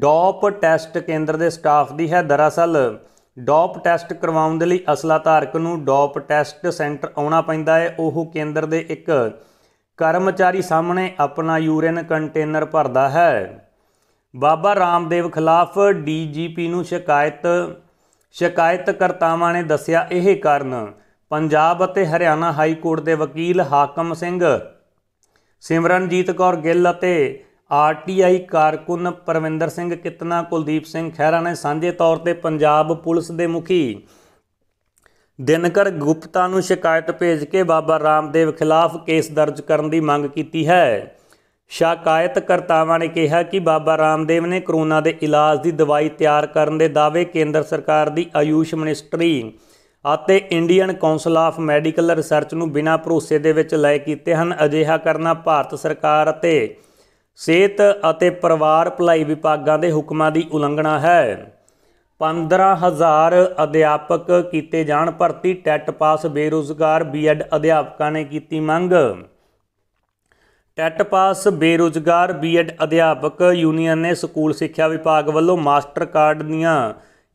ਡੋਪ ਟੈਸਟ ਕੇਂਦਰ ਦੇ ਸਟਾਫ ਦੀ ਹੈ ਦਰਅਸਲ ਡੋਪ ਟੈਸਟ ਕਰਵਾਉਣ ਦੇ ਲਈ ਅਸਲਾ ਧਾਰਕ ਨੂੰ ਡੋਪ ਟੈਸਟ ਸੈਂਟਰ ਆਉਣਾ ਪੈਂਦਾ ਹੈ ਉਹ ਕੇਂਦਰ ਦੇ ਇੱਕ ਕਰਮਚਾਰੀ ਸਾਹਮਣੇ ਆਪਣਾ ਯੂਰਿਨ ਕੰਟੇਨਰ ਭਰਦਾ ਹੈ ਬਾਬਾ ਰਾਮਦੇਵ ਖਿਲਾਫ ਡੀਜੀਪੀ ਨੂੰ ਸ਼ਿਕਾਇਤ ਸ਼ਿਕਾਇਤਕਰਤਾਵਾਂ ਨੇ ਦੱਸਿਆ ਇਹ ਕਾਰਨ ਪੰਜਾਬ ਅਤੇ ਹਰਿਆਣਾ ਹਾਈ ਕੋਰਟ ਦੇ ਵਕੀਲ ਹਾਕਮ ਸਿੰਘ ਸਿਮਰਨਜੀਤ ਕੌਰ ਗਿੱਲ ਅਤੇ ਆਰਟੀਆਈ ਕਾਰਕੁਨ ਪਰਵਿੰਦਰ ਸਿੰਘ ਕਿਤਨਾ ਕੁਲਦੀਪ ਸਿੰਘ ਖਹਿਰਾ ਨੇ ਸਾਂਝੇ ਤੌਰ ਤੇ ਪੰਜਾਬ ਪੁਲਿਸ ਦੇ ਮੁਖੀ ਦਿਨਕਰ ਗੁਪਤਾ ਨੂੰ ਸ਼ਿਕਾਇਤ ਭੇਜ ਕੇ ਬਾਬਾ ਰਾਮਦੇਵ ਖਿਲਾਫ ਕੇਸ ਦਰਜ ਕਰਨ ਦੀ ਮੰਗ ਕੀਤੀ ਹੈ ਸ਼ਿਕਾਇਤ ਕਰਤਾਵਾਂ ਨੇ ਕਿਹਾ ਕਿ ਬਾਬਾ ਰਾਮਦੇਵ ਨੇ ਕਰੋਨਾ ਦੇ ਇਲਾਜ ਦੀ ਦਵਾਈ ਤਿਆਰ ਕਰਨ ਦੇ ਦਾਅਵੇ ਕੇਂਦਰ ਸਰਕਾਰ ਦੀ ਆਯੂਸ਼ ਮਿਨਿਸਟਰੀ ਅਤੇ Indian council of medical research ਨੂੰ ਬਿਨਾ ਭਰੋਸੇ ਦੇ ਵਿੱਚ ਲੈ ਕੀਤੇ ਹਨ ਅਜਿਹਾ ਕਰਨਾ ਭਾਰਤ ਸਰਕਾਰ ਅਤੇ ਸਿਹਤ ਅਤੇ ਪਰਿਵਾਰ ਭਲਾਈ ਵਿਭਾਗਾਂ ਦੇ ਹੁਕਮਾਂ ਦੀ ਉਲੰਘਣਾ ਹੈ 15000 ਅਧਿਆਪਕ ਕੀਤੇ ਜਾਣ ਭਰਤੀ ਟੈਟ ਪਾਸ ਬੇਰੋਜ਼ਗਾਰ ਬੀਐਡ ਅਧਿਆਪਕਾਂ ਨੇ ਕੀਤੀ ਮੰਗ ਟੈਟ ਪਾਸ ਬੇਰੋਜ਼ਗਾਰ ਬੀਐਡ ਅਧਿਆਪਕ ਯੂਨੀਅਨ ਨੇ ਸਕੂਲ ਸਿੱਖਿਆ ਵਿਭਾਗ ਵੱਲੋਂ ਮਾਸਟਰ ਕਾਰਡ ਦੀਆਂ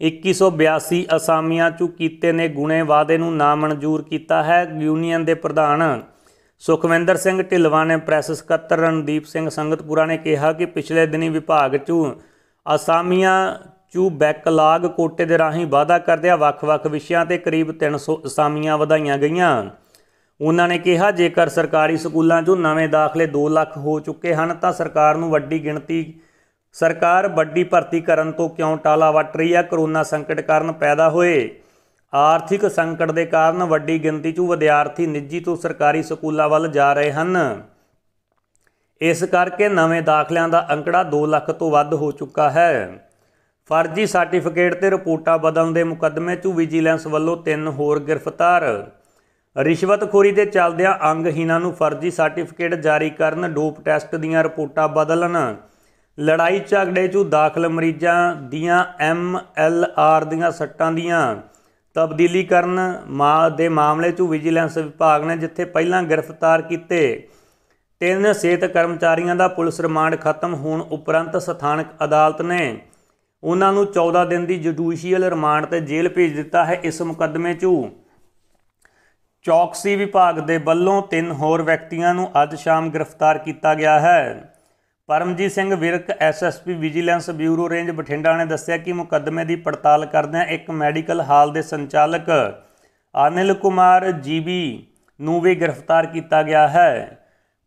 2182 ਅਸਾਮੀਆਂ ਚੋਂ ਕੀਤੇ ਨੇ ਗੁਣੇ ਵਾਅਦੇ ਨੂੰ ਨਾ ਮਨਜ਼ੂਰ ਕੀਤਾ ਹੈ ਯੂਨੀਅਨ ਦੇ ਪ੍ਰਧਾਨ ਸੁਖਵਿੰਦਰ ਸਿੰਘ ਢਿਲਵਾ ਨੇ ਪ੍ਰੈਸ ਸਕੱਤਰ ਰਣਦੀਪ ਸਿੰਘ ਸੰਗਤਪੁਰਾ ਨੇ ਕਿਹਾ ਕਿ ਪਿਛਲੇ ਦਿਨੀ ਵਿਭਾਗ ਚੋਂ ਅਸਾਮੀਆਂ ਚੋਂ ਬੈਕਲਾਗ ਕੋਟੇ ਦੇ ਰਾਹੀਂ ਵਾਅਦਾ ਕਰਦਿਆਂ ਵੱਖ-ਵੱਖ ਵਿਸ਼ਿਆਂ ਤੇ ਕਰੀਬ 300 ਅਸਾਮੀਆਂ ਵਧਾਈਆਂ ਗਈਆਂ ਉਹਨਾਂ ਨੇ ਕਿਹਾ ਜੇਕਰ ਸਰਕਾਰੀ ਸਕੂਲਾਂ 'ਚੋਂ ਨਵੇਂ ਦਾਖਲੇ 2 ਲੱਖ ਹੋ ਚੁੱਕੇ ਹਨ ਤਾਂ ਸਰਕਾਰ ਨੂੰ ਵੱਡੀ ਗਿਣਤੀ ਸਰਕਾਰ ਵੱਡੀ ਭਰਤੀ ਕਰਨ ਤੋਂ ਕਿਉਂ ਟਾਲਾ ਵੱਟ ਰਹੀ ਹੈ ਕਰੋਨਾ ਸੰਕਟ ਕਾਰਨ ਪੈਦਾ ਹੋਏ ਆਰਥਿਕ ਸੰਕਟ ਦੇ ਕਾਰਨ ਵੱਡੀ ਗਿਣਤੀ 'ਚ ਵਿਦਿਆਰਥੀ ਨਿੱਜੀ ਤੋਂ ਸਰਕਾਰੀ ਸਕੂਲਾਂ ਵੱਲ ਜਾ ਰਹੇ ਹਨ ਇਸ ਕਰਕੇ ਨਵੇਂ ਦਾਖਲਿਆਂ ਦਾ ਅੰਕੜਾ 2 ਲੱਖ ਤੋਂ ਵੱਧ ਹੋ ਚੁੱਕਾ ਹੈ ਫਰਜ਼ੀ ਸਰਟੀਫਿਕੇਟ ਤੇ ਰਿਪੋਰਟਾਂ ਬਦਲਣ ਦੇ ਮੁਕੱਦਮੇ 'ਚ ਵਿਜੀਲੈਂਸ ਵੱਲੋਂ ਤਿੰਨ ਹੋਰ ਗ੍ਰਿਫਤਾਰ ਰਿਸ਼ਵਤਖੋਰੀ ਦੇ ਚੱਲਦਿਆਂ ਅੰਗਹੀਨਾਂ ਨੂੰ ਫਰਜ਼ੀ ਸਰਟੀਫਿਕੇਟ ਜਾਰੀ ਕਰਨ ਡੋਪ ਟੈਸਟ ਦੀਆਂ ਰਿਪੋਰਟਾਂ ਬਦਲਣ ਲੜਾਈ ਝਗੜੇ 'ਚ ਦਾਖਲ ਮਰੀਜ਼ਾਂ ਦੀਆਂ ਐਮ ਐਲ ਆਰ ਦੀਆਂ ਸੱਟਾਂ ਦੀਆਂ ਤਬਦੀਲੀ ਕਰਨ ਦੇ ਮਾਮਲੇ 'ਚ ਵਿਜੀਲੈਂਸ ਵਿਭਾਗ ਨੇ ਜਿੱਥੇ ਪਹਿਲਾਂ ਗ੍ਰਿਫਤਾਰ ਕੀਤੇ ਤਿੰਨ ਸਿਹਤ ਕਰਮਚਾਰੀਆਂ ਦਾ ਪੁਲਿਸ ਰਿਮਾਂਡ ਖਤਮ ਹੋਣ ਉਪਰੰਤ ਸਥਾਨਕ ਅਦਾਲਤ ਨੇ ਉਹਨਾਂ ਨੂੰ 14 ਦਿਨ ਦੀ ਜੁਡੀਸ਼ੀਅਲ ਰਿਮਾਂਡ ਤੇ ਜੇਲ੍ਹ ਭੇਜ ਦਿੱਤਾ ਹੈ ਇਸ ਮੁਕੱਦਮੇ 'ਚ ਚੌਕਸੀ ਵਿਭਾਗ ਦੇ ਵੱਲੋਂ ਤਿੰਨ ਹੋਰ ਵਿਅਕਤੀਆਂ ਨੂੰ ਅੱਜ ਸ਼ਾਮ ਗ੍ਰਿਫਤਾਰ ਕੀਤਾ ਗਿਆ ਹੈ Paramjit Singh Virk SSP vigilance bureau range Bathinda ਨੇ ਦੱਸਿਆ ਕਿ ਮੁਕੱਦਮੇ ਦੀ ਪੜਤਾਲ ਕਰਦਿਆਂ ਇੱਕ ਮੈਡੀਕਲ ਹਾਲ ਦੇ ਸੰਚਾਲਕ ਅਨਿਲ ਕੁਮਾਰ ਜੀਬੀ ਨੂੰ ਵੀ ਗ੍ਰਿਫਤਾਰ ਕੀਤਾ ਗਿਆ ਹੈ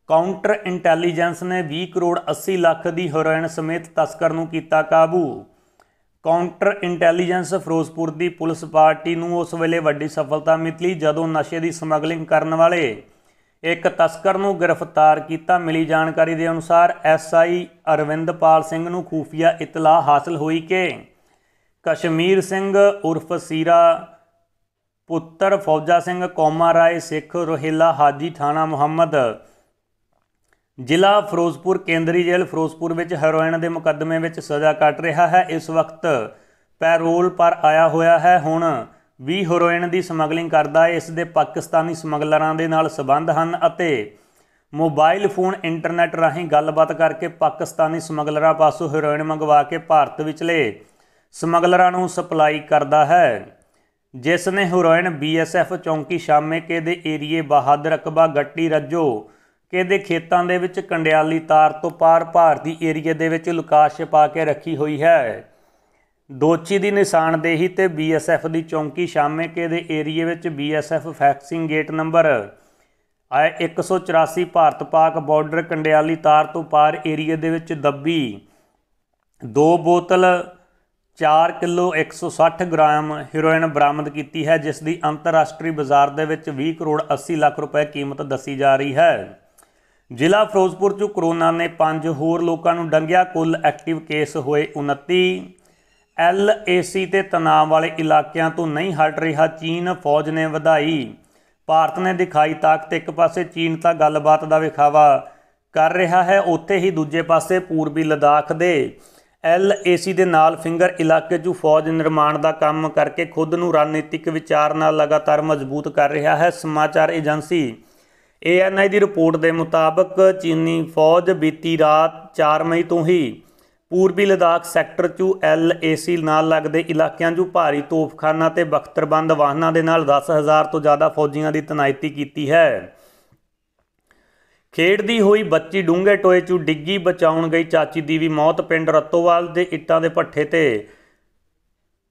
ਕਾਊਂਟਰ ਇੰਟੈਲੀਜੈਂਸ ਨੇ 20 ਕਰੋੜ 80 ਲੱਖ ਦੀ ਹੋਰਾਇਣ ਸਮੇਤ ਤਸਕਰ ਨੂੰ ਕੀਤਾ ਕਾਬੂ ਕਾਉਂਟਰ ਇੰਟੈਲੀਜੈਂਸ ਫਿਰੋਜ਼ਪੁਰ ਦੀ ਪੁਲਿਸ ਪਾਰਟੀ ਨੂੰ ਉਸ ਵੇਲੇ ਵੱਡੀ ਸਫਲਤਾ ਮਿਲੀ ਜਦੋਂ ਨਸ਼ੇ ਦੀ ਸਮਗਲਿੰਗ ਕਰਨ ਵਾਲੇ ਇੱਕ ਤਸਕਰ ਨੂੰ ਗ੍ਰਿਫਤਾਰ ਕੀਤਾ ਮਿਲੀ ਜਾਣਕਾਰੀ ਦੇ ਅਨੁਸਾਰ ਐਸਆਈ ਅਰਵਿੰਦਪਾਲ ਸਿੰਘ ਨੂੰ ਖੂਫੀਆ ਇਤਲਾਹ ਹਾਸਲ ਹੋਈ ਕਿ ਕਸ਼ਮੀਰ ਸਿੰਘ ਉਰਫ ਸੀਰਾ ਪੁੱਤਰ ਫੌਜਾ ਸਿੰਘ ਕੋਮਾ ਰਾਏ ਸਿੱਖ ਰੋਹਿਲਾ ਹਾਜੀ ਥਾਣਾ ਮੁਹੰਮਦ ਜ਼ਿਲ੍ਹਾ ਫਿਰੋਜ਼ਪੁਰ ਕੇਂਦਰੀ ਜੇਲ੍ਹ ਫਿਰੋਜ਼ਪੁਰ ਵਿੱਚ ਹੈਰੋਇਨ ਦੇ ਮੁਕੱਦਮੇ ਵਿੱਚ ਸਜ਼ਾ ਕੱਟ ਰਿਹਾ ਹੈ ਇਸ ਵਕਤ ਪੈਰੋਲ ਪਰ ਆਇਆ ਹੋਇਆ ਹੈ ਹੁਣ ਵੀ ਹੈਰੋਇਨ ਦੀ ਸਮਗਲਿੰਗ ਕਰਦਾ ਹੈ ਇਸ ਦੇ ਪਾਕਿਸਤਾਨੀ ਸਮਗਲਰਾਂ ਦੇ ਨਾਲ ਸਬੰਧ ਹਨ ਅਤੇ ਮੋਬਾਈਲ ਫੋਨ ਇੰਟਰਨੈਟ ਰਾਹੀਂ ਗੱਲਬਾਤ ਕਰਕੇ ਪਾਕਿਸਤਾਨੀ ਸਮਗਲਰਾਂ ਪਾਸੋਂ ਹੈਰੋਇਨ ਮੰਗਵਾ ਕੇ ਭਾਰਤ ਵਿਚਲੇ ਸਮਗਲਰਾਂ ਨੂੰ ਸਪਲਾਈ ਕਰਦਾ ਹੈ ਜਿਸ ਨੇ ਹੈਰੋਇਨ ਬੀਐਸਐਫ ਚੌਂਕੀ ਸ਼ਾਮੇਕੇ ਦੇ ਏਰੀਏ ਬਹਾਦਰ ਅਕਬਾ ਗੱਟੀ ਰੱਜੋ ਕਿ ਇਹਦੇ ਖੇਤਾਂ ਦੇ ਵਿੱਚ ਕੰਡਿਆਲੀ ਤਾਰ ਤੋਂ ਪਾਰ ਭਾਰਤੀ ਏਰੀਆ ਦੇ ਵਿੱਚ ਲੁਕਾਸ਼ ਪਾ ਕੇ ਰੱਖੀ ਹੋਈ ਹੈ ਦੋਚੀ ਦੀ ਨਿਸ਼ਾਨਦੇਹੀ ਤੇ ਬੀਐਸਐਫ ਦੀ ਚੌਂਕੀ ਸ਼ਾਮੇ ਕੇ ਦੇ ਏਰੀਏ ਵਿੱਚ BSF fencing gate number 184 Bharat Pak border ਕੰਡਿਆਲੀ ਤਾਰ ਤੋਂ ਪਾਰ ਏਰੀਆ ਦੇ ਵਿੱਚ ਦੱਬੀ ਦੋ ਬੋਤਲ 4 ਕਿਲੋ 160 ਗ੍ਰਾਮ ਹੀਰੋਇਨ ਬਰਾਮਦ ਕੀਤੀ ਹੈ ਜਿਸ ਦੀ ਅੰਤਰਰਾਸ਼ਟਰੀ ਬਾਜ਼ਾਰ ਦੇ ਵਿੱਚ 20 ਕਰੋੜ 80 ਲੱਖ ਰੁਪਏ ਕੀਮਤ ਦੱਸੀ ਜਾ ਰਹੀ ਹੈ ਜ਼ਿਲ੍ਹਾ ਫਿਰੋਜ਼ਪੁਰ 'ਚ ਕਰੋਨਾ ਨੇ 5 ਹੋਰ ਲੋਕਾਂ ਨੂੰ ਡੰਗਿਆ ਕੁੱਲ ਐਕਟਿਵ ਕੇਸ ਹੋਏ 29 ਐਲਏਸੀ ਤੇ ਤਣਾਅ ਵਾਲੇ ਇਲਾਕਿਆਂ ਤੋਂ ਨਹੀਂ ਹਟ ਰਿਹਾ ਚੀਨ ਫੌਜ ਨੇ ਵਧਾਈ ਭਾਰਤ ਨੇ ਦਿਖਾਈ ਤਾਕਤ ਇੱਕ ਪਾਸੇ ਚੀਨ ਤਾਂ ਗੱਲਬਾਤ ਦਾ ਵਿਖਾਵਾ ਕਰ ਰਿਹਾ ਹੈ ਉੱਥੇ ਹੀ ਦੂਜੇ ਪਾਸੇ ਪੂਰਬੀ ਲਦਾਖ ਦੇ ਐਲਏਸੀ ਦੇ ਨਾਲ ਫਿੰਗਰ ਇਲਾਕੇ 'ਚ ਫੌਜ ਨਿਰਮਾਣ ਦਾ ਕੰਮ ਕਰਕੇ ਖੁਦ ਨੂੰ ਰਣਨੀਤਿਕ ਵਿਚਾਰ ਨਾਲ ਲਗਾਤਾਰ ਮਜ਼ਬੂਤ ਕਰ ਰਿਹਾ ਹੈ ਸਮਾਚਾਰ ਏਜੰਸੀ ਏਐਨਆਈ ਦੀ ਰਿਪੋਰਟ ਦੇ ਮੁਤਾਬਕ ਚੀਨੀ ਫੌਜ ਬੀਤੀ ਰਾਤ 4 ਮਈ ਤੋਂ ਹੀ ਪੂਰਬੀ ਲਦਾਖ ਸੈਕਟਰ 'ਚ ਐਲਏਸੀ ਨਾਲ ਲੱਗਦੇ ਇਲਾਕਿਆਂ 'ਚ ਭਾਰੀ ਤੋਪਖਾਨਾ ਤੇ ਬਖਤਰਬੰਦ ਵਾਹਨਾਂ ਦੇ ਨਾਲ 10000 ਤੋਂ ਜ਼ਿਆਦਾ ਫੌਜੀਆਂ ਦੀ ਤਨਾਇਤੀ ਕੀਤੀ ਹੈ ਖੇਡਦੀ ਹੋਈ ਬੱਚੀ ਡੂੰਘੇ ਟੋਏ 'ਚ ਡਿੱਗੀ ਬਚਾਉਣ ਗਈ ਚਾਚੀ ਦੀ ਵੀ ਮੌਤ ਪਿੰਡ ਰਤੋਵਾਲ ਦੇ ਇੱਟਾਂ ਦੇ ਭੱਠੇ ਤੇ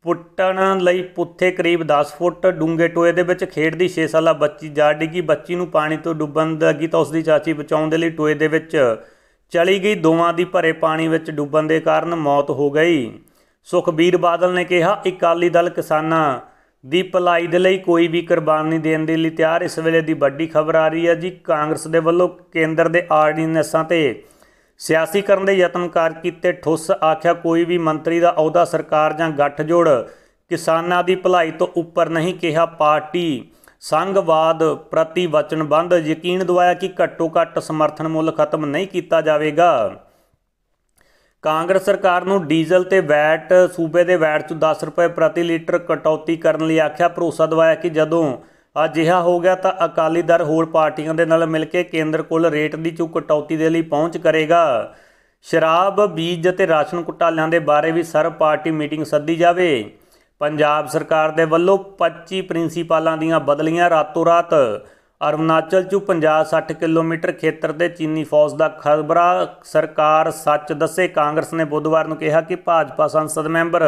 ਪੁੱਟਣ ਲਈ ਪੁੱਥੇ ਕਰੀਬ 10 ਫੁੱਟ ਡੂੰਘੇ ਟੋਏ ਦੇ ਵਿੱਚ ਖੇਡਦੀ 6 ਸਾਲਾ ਬੱਚੀ ਜਾ ਡਿੱਗੀ ਬੱਚੀ ਨੂੰ ਪਾਣੀ ਤੋਂ ਡੁੱਬਣ ਲੱਗੀ ਤਾਂ ਉਸ ਦੀ ਚਾਚੀ ਬਚਾਉਣ ਦੇ ਲਈ ਟੋਏ ਦੇ ਵਿੱਚ ਚਲੀ ਗਈ ਦੋਵਾਂ ਦੀ ਭਰੇ ਪਾਣੀ ਵਿੱਚ ਡੁੱਬਣ ਦੇ ਕਾਰਨ ਮੌਤ ਹੋ ਗਈ ਸੁਖਬੀਰ ਬਾਦਲ ਨੇ ਕਿਹਾ ਇਕਾਲੀ ਦਲ ਕਿਸਾਨਾਂ ਦੀ ਭਲਾਈ ਦੇ ਲਈ ਕੋਈ ਵੀ ਕੁਰਬਾਨੀ ਦੇਣ ਦੇ ਲਈ ਤਿਆਰ ਇਸ ਵੇਲੇ ਦੀ ਵੱਡੀ ਖਬਰ ਆ ਰਹੀ ਹੈ ਜੀ ਕਾਂਗਰਸ ਦੇ ਵੱਲੋਂ ਕੇਂਦਰ ਦੇ ਆਰਡੀਨੈਂਸਾਂ ਤੇ ਸਿਆਸੀ ਕਰਨ ਦੇ ਯਤਨ ਕਰ ਕੀਤੇ ਠੁੱਸ ਆਖਿਆ ਕੋਈ ਵੀ ਮੰਤਰੀ ਦਾ ਅਹੁਦਾ ਸਰਕਾਰ ਜਾਂ ਗੱਠ ਜੋੜ ਕਿਸਾਨਾਂ ਦੀ ਭਲਾਈ ਤੋਂ ਉੱਪਰ ਨਹੀਂ ਕਿਹਾ ਪਾਰਟੀ ਸੰਘਵਾਦ ਪ੍ਰਤੀ ਵਚਨਬੰਦ ਯਕੀਨ ਦਿਵਾਇਆ ਕਿ ਘੱਟੋ-ਘੱਟ ਸਮਰਥਨ ਮੁੱਲ ਖਤਮ ਨਹੀਂ ਕੀਤਾ ਜਾਵੇਗਾ ਕਾਂਗਰਸ ਸਰਕਾਰ ਨੂੰ ਡੀਜ਼ਲ ਤੇ ਵੈਟ ਸੂਬੇ ਦੇ ਵੈਟ 'ਚ 10 ਰੁਪਏ ਪ੍ਰਤੀ ਲੀਟਰ ਕਟੌਤੀ ਕਰਨ ਲਈ ਆਖਿਆ ਭਰੋਸਾ ਦਿਵਾਇਆ ਕਿ ਜਦੋਂ ਅਜਿਹਾ ਹੋ ਗਿਆ ਤਾਂ ਅਕਾਲੀ ਦਲ ਹੋਰ ਪਾਰਟੀਆਂ ਦੇ ਨਾਲ ਮਿਲ ਕੇ ਕੇਂਦਰ ਕੋਲ ਰੇਟ ਦੀ ਚੁੱਕ ਕਟੌਤੀ ਦੇ ਲਈ ਪਹੁੰਚ ਕਰੇਗਾ ਸ਼ਰਾਬ ਬੀਜ ਅਤੇ ਰਾਸ਼ਨ ਘੁਟਾਲਿਆਂ ਦੇ ਬਾਰੇ ਵੀ ਸਰਵ ਪਾਰਟੀ ਮੀਟਿੰਗ ਸੱਦੀ ਜਾਵੇ ਪੰਜਾਬ ਸਰਕਾਰ ਦੇ ਵੱਲੋਂ 25 ਪ੍ਰਿੰਸੀਪਲਾਂ ਦੀਆਂ ਬਦਲੀਆਂ ਰਾਤੋਂ ਰਾਤ ਅਰੁਣਾਚਲ ਚ 50-60 ਕਿਲੋਮੀਟਰ ਖੇਤਰ ਦੇ ਚੀਨੀ ਫੌਜ ਦਾ ਖਬਰਾ ਸਰਕਾਰ ਸੱਚ ਦੱਸੇ ਕਾਂਗਰਸ ਨੇ ਬੁੱਧਵਾਰ ਨੂੰ ਕਿਹਾ ਕਿ ਭਾਜਪਾ ਸੰਸਦ ਮੈਂਬਰ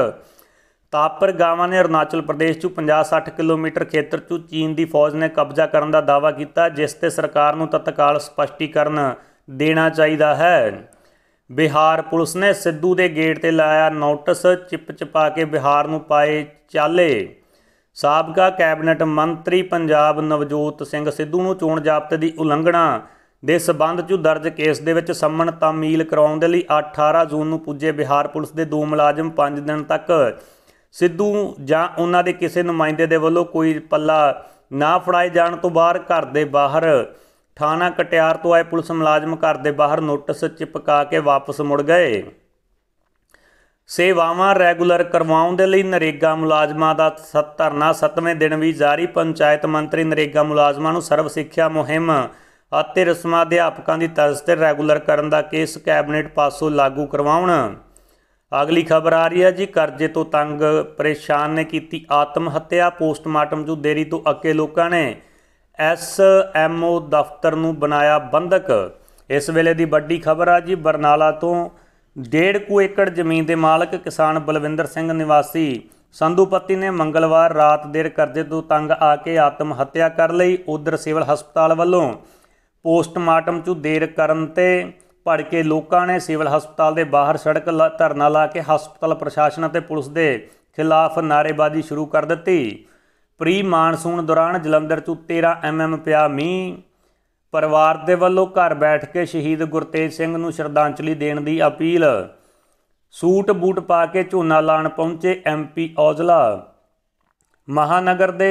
ਤਾਪਰ ਗਾਵਾਂ ਨੇ ਅਰੁਣਾਚਲ ਪ੍ਰਦੇਸ਼ 'ਚ 50-60 ਕਿਲੋਮੀਟਰ ਖੇਤਰ 'ਚ ਚੀਨ ਦੀ ਫੌਜ ਨੇ ਕਬਜ਼ਾ ਕਰਨ ਦਾ ਦਾਅਵਾ ਕੀਤਾ ਜਿਸ ਤੇ ਸਰਕਾਰ ਨੂੰ ਤਤਕਾਲ ਸਪਸ਼ਟੀਕਰਨ ਦੇਣਾ ਚਾਹੀਦਾ ਹੈ ਬਿਹਾਰ ਪੁਲਿਸ ਨੇ ਸਿੱਧੂ ਦੇ ਗੇਟ ਤੇ ਲਾਇਆ ਨੋਟਿਸ ਚਿਪਚਪਾ ਕੇ ਬਿਹਾਰ ਨੂੰ ਪਾਏ ਚਾਲੇ ਸਾਬਕਾ ਕੈਬਨਿਟ ਮੰਤਰੀ ਪੰਜਾਬ ਨਵਜੋਤ ਸਿੰਘ ਸਿੱਧੂ ਨੂੰ ਚੋਣ ਜ਼ਾਬਤੇ ਦੀ ਉਲੰਘਣਾ ਦੇ ਸਬੰਧ 'ਚ ਦਰਜ ਕੇਸ ਦੇ ਵਿੱਚ ਸੰਮਣ ਤਾਮੀਲ ਕਰਾਉਣ ਦੇ ਲਈ 18 ਜੂਨ ਨੂੰ ਪੁੱਜੇ ਬਿਹਾਰ ਪੁਲਿਸ ਦੇ ਦੋ ਮੁਲਾਜ਼ਮ 5 ਦਿਨ ਤੱਕ ਸਿੱਧੂ ਜਾਂ ਉਹਨਾਂ ਦੇ ਕਿਸੇ ਨੁਮਾਇੰਦੇ ਦੇ ਵੱਲੋਂ ਕੋਈ ਪੱਲਾ ਨਾ ਫੜਾਏ ਜਾਣ ਤੋਂ ਬਾਅਦ ਘਰ ਦੇ ਬਾਹਰ ਥਾਣਾ ਕਟਿਆਰ ਤੋਂ ਆਏ ਪੁਲਿਸ ਮੁਲਾਜ਼ਮ ਘਰ ਦੇ ਬਾਹਰ ਨੋਟਿਸ ਚਿਪਕਾ ਕੇ ਵਾਪਸ ਮੁੜ ਗਏ ਸੇਵਾਵਾਂ ਰੈਗੂਲਰ ਕਰਵਾਉਣ ਦੇ ਲਈ ਨਰੇਗਾ ਮੁਲਾਜ਼ਮਾਂ ਦਾ ਨਾ 7ਵੇਂ ਦਿਨ ਵੀ ਜਾਰੀ ਪੰਚਾਇਤ ਮੰਤਰੀ ਨਰੇਗਾ ਮੁਲਾਜ਼ਮਾਂ ਨੂੰ ਸਰਵ ਸਿੱਖਿਆ ਮੁਹਿੰਮ ਅਤੇ ਰਸਮਾਂ ਅਧਿਆਪਕਾਂ ਦੀ ਤਰਜ਼ ਤੇ ਰੈਗੂਲਰ ਕਰਨ ਦਾ ਕੇਸ ਕੈਬਨਿਟ ਪਾਸੋਂ ਲਾਗੂ ਕਰਵਾਉਣ ਅਗਲੀ ਖਬਰ ਆ ਰਹੀ ਹੈ ਜੀ ਕਰਜ਼ੇ ਤੋਂ ਤੰਗ ਪਰੇਸ਼ਾਨ ਨੇ ਕੀਤੀ ਆਤਮ ਹੱਤਿਆ ਪੋਸਟਮਾਰਟਮ ਜੋ ਦੇਰੀ ਤੋਂ ਅੱਕੇ ਲੋਕਾਂ ਨੇ ਐਸ ਐਮ ਓ ਦਫ਼ਤਰ ਨੂੰ ਬਣਾਇਆ ਬੰਦਕ ਇਸ ਵੇਲੇ ਦੀ ਵੱਡੀ ਖਬਰ ਆ ਜੀ ਬਰਨਾਲਾ ਤੋਂ ਡੇਢ ਕੁ ਏਕੜ ਜ਼ਮੀਨ ਦੇ ਮਾਲਕ ਕਿਸਾਨ ਬਲਵਿੰਦਰ ਸਿੰਘ ਨਿਵਾਸੀ ਸੰਧੂਪਤੀ ਨੇ ਮੰਗਲਵਾਰ ਰਾਤ ਦੇਰ ਕਰਜ਼ੇ ਤੋਂ ਤੰਗ ਆ ਕੇ ਆਤਮ ਹੱਤਿਆ ਕਰ ਲਈ ਉਧਰ ਸਿਵਲ ਹਸਪਤਾਲ ਵੱਲੋਂ ਪੋਸਟਮਾਰਟਮ ਚੋਂ ਦੇਰ ਕਰਨ ਤੇ ਪੜ ਕੇ ਲੋਕਾਂ ਨੇ ਸਿਵਲ ਹਸਪਤਾਲ ਦੇ ਬਾਹਰ ਸੜਕ ਧਰਨਾ ਲਾ ਕੇ ਹਸਪਤਾਲ ਪ੍ਰਸ਼ਾਸਨ ਅਤੇ ਪੁਲਿਸ ਦੇ ਖਿਲਾਫ ਨਾਰੇਬਾਜ਼ੀ ਸ਼ੁਰੂ ਕਰ ਦਿੱਤੀ ਪ੍ਰੀ ਮਾਨਸੂਨ ਦੌਰਾਨ ਜਲੰਧਰ 'ਚ 13 ਐਮਐਮ ਪਿਆ ਮੀਂਹ ਪਰਿਵਾਰ ਦੇ ਵੱਲੋਂ ਘਰ ਬੈਠ ਕੇ ਸ਼ਹੀਦ ਗੁਰਤੇਜ ਸਿੰਘ ਨੂੰ ਸ਼ਰਧਾਂਜਲੀ ਦੇਣ ਦੀ ਅਪੀਲ ਸੂਟ ਬੂਟ ਪਾ ਕੇ ਝੋਨਾ ਲਾਣ ਪਹੁੰਚੇ ਐਮਪੀ ਔਜਲਾ ਮਹਾਨਗਰ ਦੇ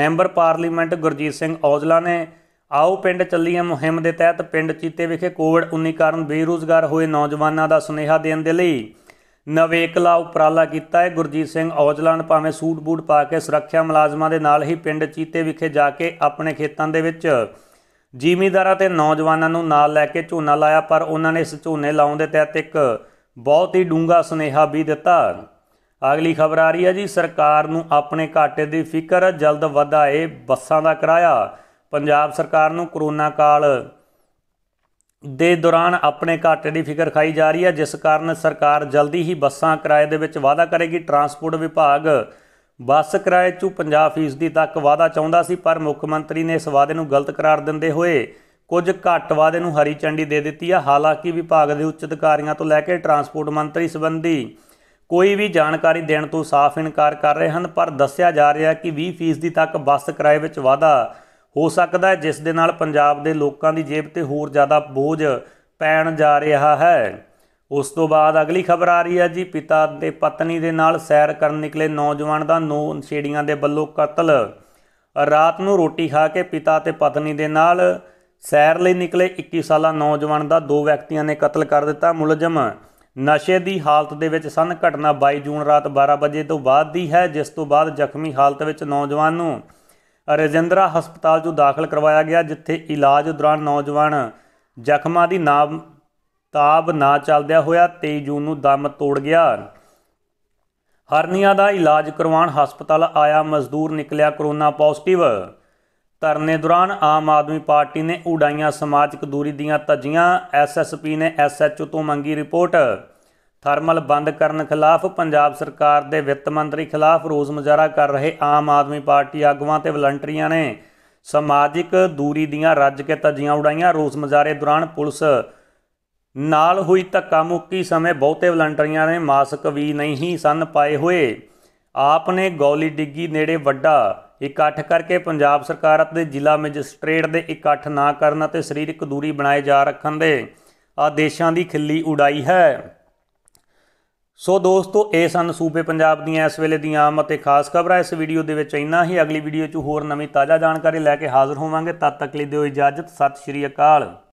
ਮੈਂਬਰ ਪਾਰਲੀਮੈਂਟ ਗੁਰਜੀਤ ਸਿੰਘ ਔਜਲਾ ਨੇ ਆਓ ਪਿੰਡ ਚੱਲੀਏ ਮੁਹਿੰਮ ਦੇ ਤਹਿਤ ਪਿੰਡ ਚੀਤੇ ਵਿਖੇ ਕੋਵਿਡ-19 ਕਾਰਨ ਬੇਰੋਜ਼ਗਾਰ ਹੋਏ ਨੌਜਵਾਨਾਂ ਦਾ ਸੁਨੇਹਾ ਦੇਣ ਦੇ ਲਈ ਨਵੇਕਲਾ ਉਪਰਾਲਾ ਕੀਤਾ ਹੈ ਗੁਰਜੀਤ ਸਿੰਘ ਔਜਲਾਨ ਭਾਵੇਂ ਸੂਟ ਬੂਟ ਪਾ ਕੇ ਸੁਰੱਖਿਆ ਮੁਲਾਜ਼ਮਾਂ ਦੇ ਨਾਲ ਹੀ ਪਿੰਡ ਚੀਤੇ ਵਿਖੇ ਜਾ ਕੇ ਆਪਣੇ ਖੇਤਾਂ ਦੇ ਵਿੱਚ ਜ਼ਿਮੀਂਦਾਰਾਂ ਤੇ ਨੌਜਵਾਨਾਂ ਨੂੰ ਨਾਲ ਲੈ ਕੇ ਝੋਨਾ ਲਾਇਆ ਪਰ ਉਹਨਾਂ ਨੇ ਇਸ ਝੋਨੇ ਲਾਉਣ ਦੇ ਤਹਿਤ ਇੱਕ ਬਹੁਤ ਹੀ ਡੂੰਗਾ ਸੁਨੇਹਾ ਵੀ ਦਿੱਤਾ ਅਗਲੀ ਖਬਰ ਆ ਰਹੀ ਹੈ ਜੀ ਸਰਕਾਰ ਨੂੰ ਆਪਣੇ ਘਾਟੇ ਦੀ ਫਿਕਰ ਜਲਦ ਵਧਾਏ ਬੱਸਾਂ ਦਾ ਕਿਰਾਇਆ ਪੰਜਾਬ ਸਰਕਾਰ ਨੂੰ ਕਰੋਨਾ ਕਾਲ ਦੇ ਦੌਰਾਨ ਆਪਣੇ ਘਾਟੇ ਦੀ ਫਿਕਰ ਖਾਈ ਜਾ ਰਹੀ ਹੈ ਜਿਸ ਕਾਰਨ ਸਰਕਾਰ ਜਲਦੀ ਹੀ ਬੱਸਾਂ ਕਿਰਾਏ ਦੇ ਵਿੱਚ ਵਾਅਦਾ ਕਰੇਗੀ ਟਰਾਂਸਪੋਰਟ ਵਿਭਾਗ ਬੱਸ ਕਿਰਾਏ 'ਚ 50% ਤੱਕ ਵਾਅਦਾ ਚਾਹੁੰਦਾ ਸੀ ਪਰ ਮੁੱਖ ਮੰਤਰੀ ਨੇ ਇਸ ਵਾਅਦੇ ਨੂੰ ਗਲਤ ਕਰਾਰ ਦਿੰਦੇ ਹੋਏ ਕੁਝ ਘੱਟ ਵਾਅਦੇ ਨੂੰ ਹਰੀ ਚੰਡੀ ਦੇ ਦਿੱਤੀ ਆ ਹਾਲਾਂਕਿ ਵਿਭਾਗ ਦੇ ਉੱਚ ਅਧਿਕਾਰੀਆਂ ਤੋਂ ਲੈ ਕੇ ਟਰਾਂਸਪੋਰਟ ਮੰਤਰੀ ਸੰਬੰਧੀ ਕੋਈ ਵੀ ਜਾਣਕਾਰੀ ਦੇਣ ਤੋਂ ਸਾਫ਼ ਇਨਕਾਰ ਕਰ ਰਹੇ ਹਨ ਪਰ ਦੱਸਿਆ ਜਾ ਰਿਹਾ ਹੈ ਕਿ 20% ਤੱਕ ਬੱਸ ਕਿਰਾਏ ਵਿੱਚ ਵਾਅਦਾ ਹੋ ਸਕਦਾ ਹੈ ਜਿਸ ਦੇ ਨਾਲ ਪੰਜਾਬ ਦੇ ਲੋਕਾਂ ਦੀ ਜੇਬ ਤੇ ਹੋਰ ਜ਼ਿਆਦਾ ਬੋਝ ਪੈਣ ਜਾ ਰਿਹਾ ਹੈ ਉਸ ਤੋਂ ਬਾਅਦ ਅਗਲੀ ਖਬਰ ਆ ਰਹੀ ਹੈ ਜੀ ਪਿਤਾ ਤੇ ਪਤਨੀ ਦੇ ਨਾਲ ਸੈਰ ਕਰਨ ਨਿਕਲੇ ਨੌਜਵਾਨ ਦਾ ਨੌ ਛੇੜੀਆਂ ਦੇ ਵੱਲੋਂ ਕਤਲ ਰਾਤ ਨੂੰ ਰੋਟੀ ਖਾ ਕੇ ਪਿਤਾ ਤੇ ਪਤਨੀ ਦੇ ਨਾਲ ਸੈਰ ਲਈ ਨਿਕਲੇ 21 ਸਾਲਾ ਨੌਜਵਾਨ ਦਾ ਦੋ ਵਿਅਕਤੀਆਂ ਨੇ ਕਤਲ ਕਰ ਦਿੱਤਾ ਮੁਲਜ਼ਮ ਨਸ਼ੇ ਦੀ ਹਾਲਤ ਦੇ ਵਿੱਚ ਸਨ ਘਟਨਾ 22 ਜੂਨ ਰਾਤ 12 ਵਜੇ ਤੋਂ ਬਾਅਦ ਦੀ ਹੈ ਜਿਸ ਤੋਂ ਬਾਅਦ ਜ਼ਖਮੀ ਹਾਲਤ ਵਿੱਚ ਨੌਜਵਾਨ ਨੂੰ ਰਜਿੰਦਰਾ ਹਸਪਤਾਲ ਜੋ ਦਾਖਲ ਕਰਵਾਇਆ ਗਿਆ ਜਿੱਥੇ ਇਲਾਜ ਦੌਰਾਨ ਨੌਜਵਾਨ ਜ਼ਖਮਾਂ ਦੀ ਨਾਮ ਤਾਬ ਨਾ ਚੱਲਦਿਆ ਹੋਇਆ 23 ਜੂਨ ਨੂੰ ਦਮ ਤੋੜ ਗਿਆ ਹਰਨੀਆ ਦਾ ਇਲਾਜ ਕਰਵਾਉਣ ਹਸਪਤਾਲ ਆਇਆ ਮਜ਼ਦੂਰ ਨਿਕਲਿਆ ਕਰੋਨਾ ਪੋਜ਼ਿਟਿਵ ਧਰਨੇ ਦੌਰਾਨ ਆਮ ਆਦਮੀ ਪਾਰਟੀ ਨੇ ਉਡਾਈਆਂ ਸਮਾਜਿਕ ਦੂਰੀ ਦੀਆਂ ਤਜੀਆਂ ਐਸਐਸਪੀ ਨੇ ਐਸਐਚਓ ਤੋਂ ਮੰਗੀ ਰਿਪੋਰਟ ਥਰਮਲ ਬੰਦ ਕਰਨ ਖਿਲਾਫ ਪੰਜਾਬ ਸਰਕਾਰ ਦੇ ਵਿੱਤ ਮੰਤਰੀ ਖਿਲਾਫ ਰੋਸ ਮੁਜ਼ਾਹਰਾ ਕਰ ਰਹੇ ਆਮ ਆਦਮੀ ਪਾਰਟੀ ਆਗੂਆਂ ਤੇ ਵਲੰਟਰੀਆਂ ਨੇ ਸਮਾਜਿਕ ਦੂਰੀ ਦੀਆਂ ਰੱਜ ਕੇ ਤਜੀਆਂ ਉਡਾਈਆਂ ਰੋਸ ਮੁਜ਼ਾਹਰੇ ਦੌਰਾਨ ਪੁਲਿਸ ਨਾਲ ਹੋਈ ਧੱਕਾ ਮੁੱਕੀ ਸਮੇਂ ਬਹੁਤੇ ਵਲੰਟਰੀਆਂ ਨੇ ਮਾਸਕ ਵੀ ਨਹੀਂ ਸਨ ਪਾਏ ਹੋਏ ਆਪ ਨੇ ਗੌਲੀ ਡਿੱਗੀ ਨੇੜੇ ਵੱਡਾ ਇਕੱਠ ਕਰਕੇ ਪੰਜਾਬ ਸਰਕਾਰ ਅਤੇ ਜ਼ਿਲ੍ਹਾ ਮੈਜਿਸਟ੍ਰੇਟ ਦੇ ਇਕੱਠ ਨਾ ਕਰਨ ਅਤੇ ਸਰੀਰਕ ਦੂਰੀ ਬਣਾਏ ਜਾ ਰੱਖਣ ਦੇ ਆਦੇਸ਼ਾਂ ਦੀ ਖਿੱਲੀ ਉਡਾਈ ਹੈ ਸੋ ਦੋਸਤੋ ਇਹ ਸਨ ਸੂਬੇ ਪੰਜਾਬ ਦੀਆਂ ਇਸ ਵੇਲੇ ਦੀਆਂ ਆਮ ਅਤੇ ਖਾਸ ਖਬਰਾਂ ਇਸ ਵੀਡੀਓ ਦੇ ਵਿੱਚ ਇੰਨਾ ਹੀ ਅਗਲੀ ਵੀਡੀਓ 'ਚ ਹੋਰ ਨਵੀਂ ਤਾਜ਼ਾ ਜਾਣਕਾਰੀ ਲੈ ਕੇ ਹਾਜ਼ਰ ਹੋਵਾਂਗੇ ਤਦ ਤੱਕ ਲਈ ਦਿਓ ਇਜਾਜ਼ਤ ਸਤਿ ਸ਼੍ਰੀ ਅਕਾਲ